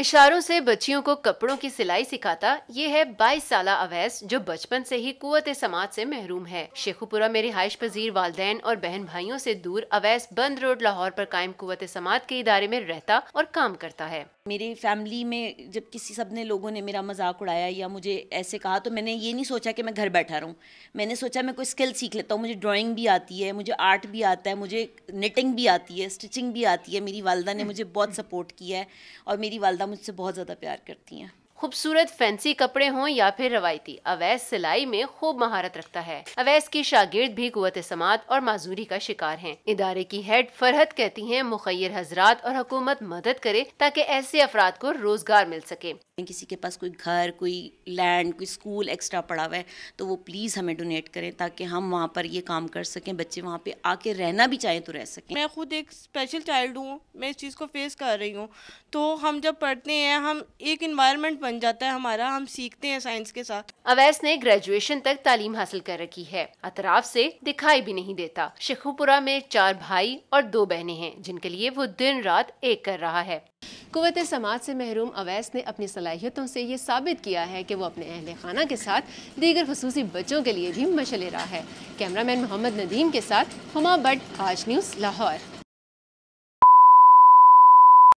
इशारों से बच्चियों को कपड़ों की सिलाई सिखाता ये है 22 साल अवैस जो बचपन से ही कुत समाज से महरूम है शेखुपुरा मेरी हाइश पजीर वालदेन और बहन भाइयों से दूर अवैस बंद रोड लाहौर पर कायम कुत समाज के इदारे में रहता और काम करता है मेरी फैमिली में जब किसी सब ने लोगों ने मेरा मजाक उड़ाया या मुझे ऐसे कहा तो मैंने ये नहीं सोचा कि मैं घर बैठा रहूँ मैंने सोचा मैं कोई स्किल सीख लेता हूँ मुझे ड्राइंग भी आती है मुझे आर्ट भी आता है मुझे निटिंग भी आती है स्टिचिंग भी आती है मेरी वालदा ने मुझे बहुत सपोर्ट किया है और मेरी वालदा मुझसे बहुत ज़्यादा प्यार करती हैं खूबसूरत फैंसी कपड़े हों या फिर रवायती अवैस सिलाई में खूब महारत रखता है अवैस की शागिर्द भी कुत समात और माजूरी का शिकार हैं। इदारे की हेड फरहत कहती हैं मुखैर हजरात और हुकूमत मदद करे ताकि ऐसे अफराद को रोजगार मिल सके किसी के पास कोई घर कोई लैंड कोई स्कूल एक्स्ट्रा पड़ा हुआ है तो वो प्लीज़ हमें डोनेट करें ताकि हम वहाँ पर ये काम कर सकें बच्चे वहाँ पे आके रहना भी चाहें तो रह सकें मैं खुद एक स्पेशल चाइल्ड हूँ मैं इस चीज़ को फेस कर रही हूँ तो हम जब पढ़ते हैं हम एक इन्वायरमेंट बन जाता है हमारा हम सीखते हैं साइंस के साथ अवैस ने ग्रेजुएशन तक तालीम हासिल कर रखी है अतराफ से दिखाई भी नहीं देता शेखुपुरा में चार भाई और दो बहनें हैं जिनके लिए वो दिन रात एक कर रहा है कुत समाज से महरूम अवैस ने अपनी सलाहियतों से ये साबित किया है कि वो अपने अहल खाना के साथ दीगर खसूस बच्चों के लिए भी मशल रहा है कैमरामैन मोहम्मद नदीम के साथ हम बट आज न्यूज़ लाहौर